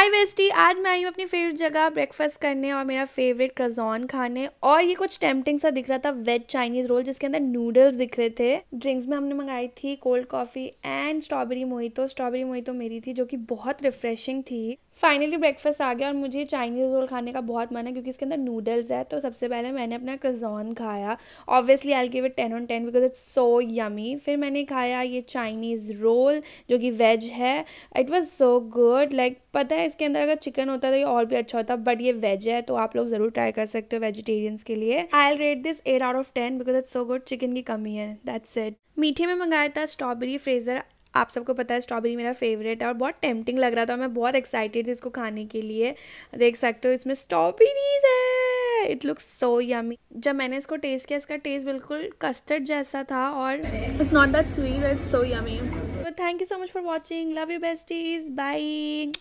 हाय वेस्टी आज मैं आई हूँ अपनी फेवरेट जगह ब्रेकफास्ट करने और मेरा फेवरेट क्रजॉन खाने और ये कुछ टेम्पटिंग सा दिख रहा था वेज चाइनीज रोल जिसके अंदर नूडल्स दिख रहे थे ड्रिंक्स में हमने मंगाई थी cold coffee and strawberry mojito strawberry mojito मेरी थी जो कि बहुत रिफ्रेशिंग थी फाइनली ब्रेकफास्ट आ गया और मुझे चाइनीज़ रोल खाने का बहुत मन है क्योंकि इसके अंदर नूडल्स है तो सबसे पहले मैंने अपना क्रजॉन खाया obviously I give it ten on ten because it's so yummy फिर मैंने खाया ये चाइनीज़ रोल जो कि वेज है it was so good like पता है इसके अंदर अगर चिकन होता तो ये और भी अच्छा होता बट ये वेज है तो आप लोग ज़रूर ट्राई कर सकते हो वेजिटेरियंस के लिए I rate this eight out of ten because it's so good chicken की कमी है दैट्स इट मीठे में मंगाया था स्ट्रॉबेरी फ्रेजर आप सबको पता है स्ट्रॉबेरी मेरा फेवरेट है और बहुत टेम्पटिंग लग रहा था मैं बहुत एक्साइटेड थी इसको खाने के लिए देख सकते हो इसमें स्ट्रॉबेरीज है इट लुक्स सो यमी जब मैंने इसको टेस्ट किया इसका टेस्ट बिल्कुल कस्टर्ड जैसा था और it's not that sweet it's so yummy तो thank you so much for watching love you best is by